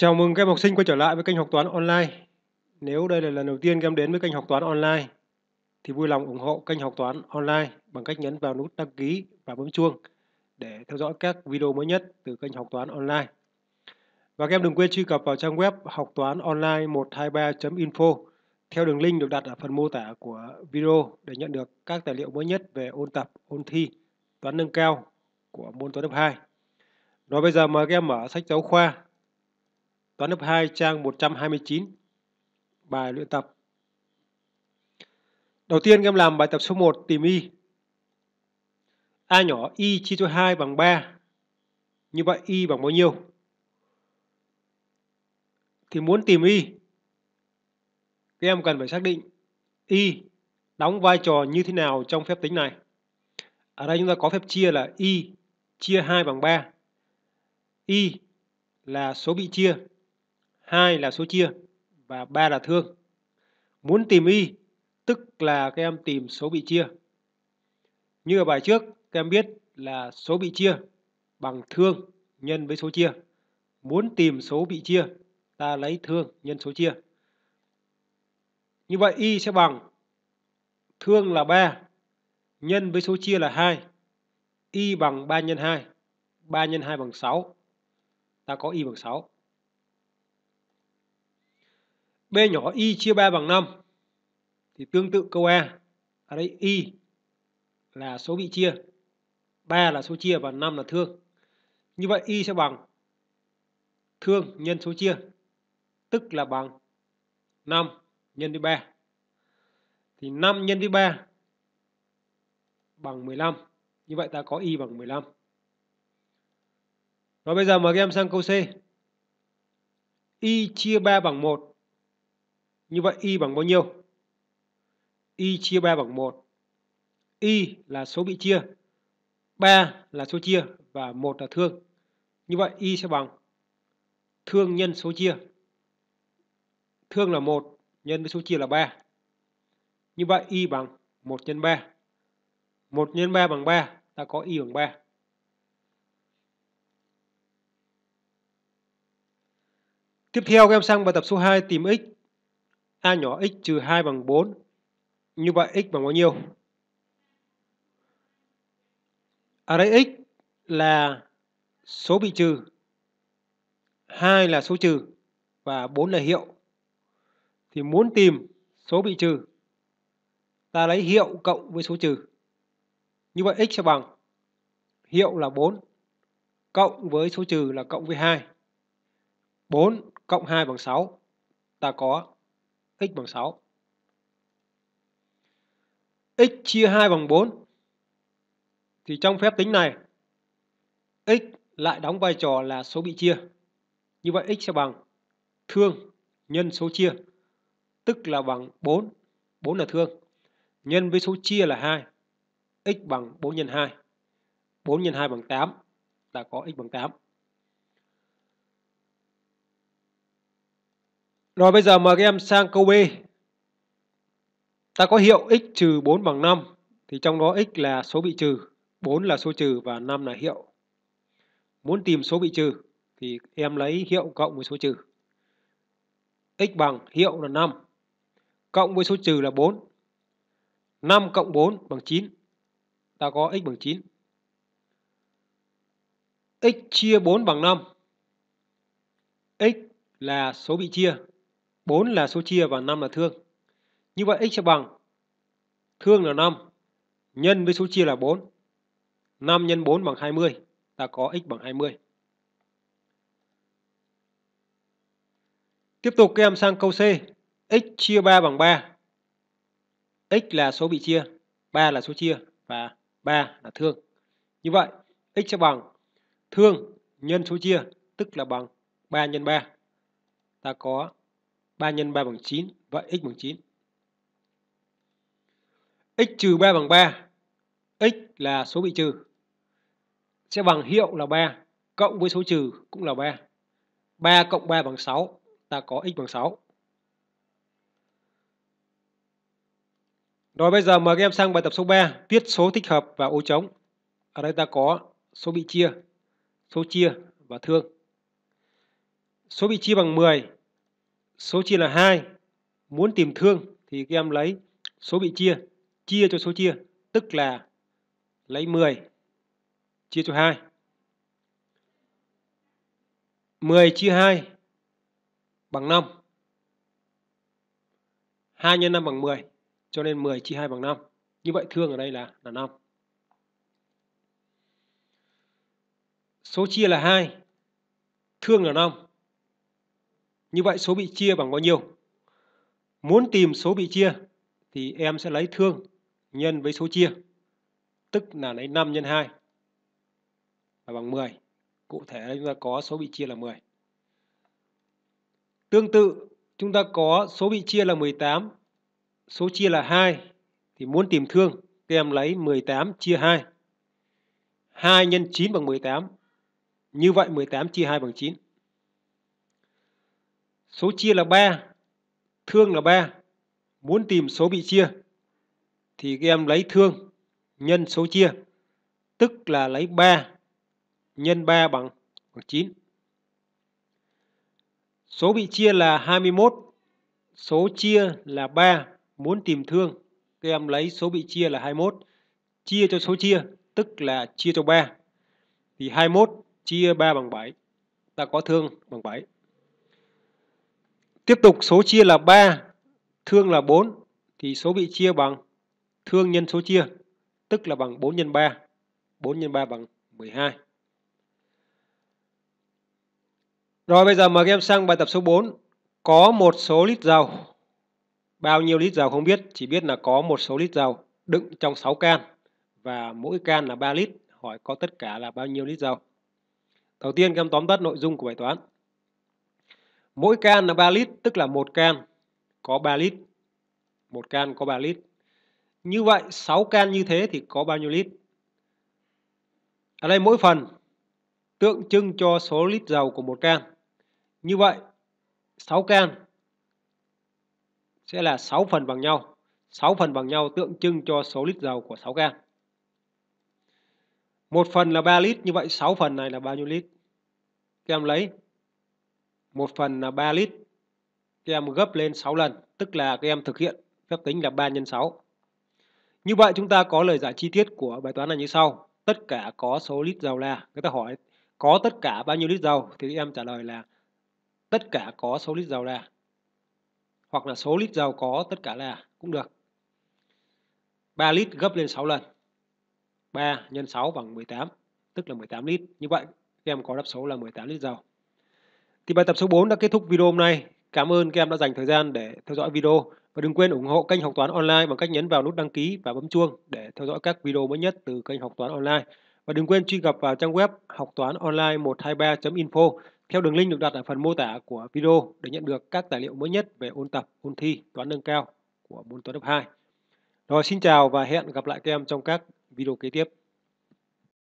Chào mừng các em học sinh quay trở lại với kênh học toán online. Nếu đây là lần đầu tiên các em đến với kênh học toán online thì vui lòng ủng hộ kênh học toán online bằng cách nhấn vào nút đăng ký và bấm chuông để theo dõi các video mới nhất từ kênh học toán online. Và các em đừng quên truy cập vào trang web học toán online 123.info theo đường link được đặt ở phần mô tả của video để nhận được các tài liệu mới nhất về ôn tập, ôn thi, toán nâng cao của môn toán lớp 2. nói bây giờ mời các em mở sách giáo khoa Toán lớp 2 trang 129 Bài luyện tập Đầu tiên em làm bài tập số 1 tìm y A nhỏ y chia cho 2 bằng 3 Như vậy y bằng bao nhiêu? Thì muốn tìm y Các em cần phải xác định y đóng vai trò như thế nào trong phép tính này Ở đây chúng ta có phép chia là y chia 2 bằng 3 y là số bị chia hai là số chia và ba là thương. Muốn tìm y tức là các em tìm số bị chia. Như ở bài trước các em biết là số bị chia bằng thương nhân với số chia. Muốn tìm số bị chia ta lấy thương nhân số chia. Như vậy y sẽ bằng thương là 3 nhân với số chia là 2. Y bằng 3 nhân 2. 3 nhân 2 bằng 6. Ta có y bằng 6. B nhỏ y chia 3 bằng 5 thì tương tự câu A. Ở đây y là số bị chia, 3 là số chia và 5 là thương. Như vậy y sẽ bằng thương nhân số chia tức là bằng 5 nhân với 3. Thì 5 nhân với 3 bằng 15. Như vậy ta có y bằng 15. Rồi bây giờ mời các em sang câu C. Y chia 3 bằng 1 như vậy y bằng bao nhiêu? y chia 3 bằng 1. y là số bị chia, 3 là số chia và 1 là thương. Như vậy y sẽ bằng thương nhân số chia. Thương là 1 nhân với số chia là 3. Như vậy y bằng 1 nhân 3. 1 nhân 3 bằng 3, ta có y bằng 3. Tiếp theo các em sang bài tập số 2 tìm x a nhỏ x trừ 2 bằng 4. Như vậy x bằng bao nhiêu? Ở à đây x là số bị trừ, 2 là số trừ và 4 là hiệu. Thì muốn tìm số bị trừ, ta lấy hiệu cộng với số trừ. Như vậy x sẽ bằng hiệu là 4 cộng với số trừ là cộng với 2. 4 cộng 2 bằng 6. Ta có x bằng 6. x chia 2 bằng 4 thì trong phép tính này x lại đóng vai trò là số bị chia. Như vậy x sẽ bằng thương nhân số chia tức là bằng 4. 4 là thương. Nhân với số chia là 2. x bằng 4 nhân 2. 4 nhân 2 bằng 8 là có x bằng 8. Rồi bây giờ mời các em sang câu B. Ta có hiệu x trừ 4 bằng 5. Thì trong đó x là số bị trừ, 4 là số trừ và 5 là hiệu. Muốn tìm số bị trừ thì em lấy hiệu cộng với số trừ. x bằng hiệu là 5. Cộng với số trừ là 4. 5 cộng 4 bằng 9. Ta có x bằng 9. x chia 4 bằng 5. x là số bị chia 4 là số chia và 5 là thương. Như vậy x sẽ bằng thương là 5 nhân với số chia là 4. 5 nhân 4 bằng 20, ta có x bằng 20. Tiếp tục các em sang câu C, x chia 3 bằng 3. x là số bị chia, 3 là số chia và 3 là thương. Như vậy, x sẽ bằng thương nhân số chia, tức là bằng 3 nhân 3. Ta có 3 nhân 3 bằng 9, vậy x bằng 9. x trừ 3 bằng 3, x là số bị trừ, sẽ bằng hiệu là 3, cộng với số trừ cũng là 3. 3 cộng 3 bằng 6, ta có x bằng 6. Rồi bây giờ mời các em sang bài tập số 3, viết số thích hợp và ô trống. Ở đây ta có số bị chia, số chia và thương. Số bị chia bằng 10 số chia là 2 muốn tìm thương thì các em lấy số bị chia chia cho số chia tức là lấy 10 chia cho 2 10 chia 2 bằng 5 2 x 5 bằng 10 cho nên 10 chia 2 bằng 5 như vậy thương ở đây là là 5 số chia là 2 thương là 5 như vậy số bị chia bằng bao nhiêu? Muốn tìm số bị chia thì em sẽ lấy thương nhân với số chia. Tức là lấy 5 nhân 2 là bằng 10. Cụ thể chúng ta có số bị chia là 10. Tương tự chúng ta có số bị chia là 18, số chia là 2 thì muốn tìm thương thì em lấy 18 chia 2. 2 nhân 9 bằng 18. Như vậy 18 chia 2 bằng 9. Số chia là 3, thương là 3. Muốn tìm số bị chia thì các em lấy thương nhân số chia, tức là lấy 3 nhân 3 bằng, bằng 9. Số bị chia là 21, số chia là 3, muốn tìm thương, các em lấy số bị chia là 21, chia cho số chia, tức là chia cho 3. Thì 21 chia 3 bằng 7, ta có thương bằng 7. Tiếp tục số chia là 3, thương là 4 thì số bị chia bằng thương nhân số chia, tức là bằng 4 nhân 3. 4 nhân 3 bằng 12. Rồi bây giờ mời các em sang bài tập số 4. Có một số lít dầu. Bao nhiêu lít dầu không biết, chỉ biết là có một số lít dầu đựng trong 6 can và mỗi can là 3 lít. Hỏi có tất cả là bao nhiêu lít dầu. Đầu tiên các em tóm tắt nội dung của bài toán. Mỗi can là 3 lít, tức là một can có 3 lít. Một can có 3 lít. Như vậy 6 can như thế thì có bao nhiêu lít? Ở đây mỗi phần tượng trưng cho số lít dầu của một can. Như vậy 6 can sẽ là 6 phần bằng nhau. 6 phần bằng nhau tượng trưng cho số lít dầu của 6 can. Một phần là 3 lít, như vậy 6 phần này là bao nhiêu lít? Các em lấy một phần là 3 lít các em gấp lên 6 lần tức là các em thực hiện phép tính là 3 nhân 6 như vậy chúng ta có lời giải chi tiết của bài toán là như sau tất cả có số lít dầu là người ta hỏi có tất cả bao nhiêu lít dầu thì em trả lời là tất cả có số lít dầu là hoặc là số lít dầu có tất cả là cũng được 3 lít gấp lên 6 lần 3 nhân 6 bằng 18 tức là 18 lít như vậy các em có đáp số là 18 lít dầu thì bài tập số 4 đã kết thúc video hôm nay. Cảm ơn các em đã dành thời gian để theo dõi video và đừng quên ủng hộ kênh học toán online bằng cách nhấn vào nút đăng ký và bấm chuông để theo dõi các video mới nhất từ kênh học toán online. Và đừng quên truy cập vào trang web học toán online 123.info theo đường link được đặt ở phần mô tả của video để nhận được các tài liệu mới nhất về ôn tập, ôn thi, toán nâng cao của môn toán lớp 2. Rồi xin chào và hẹn gặp lại các em trong các video kế tiếp.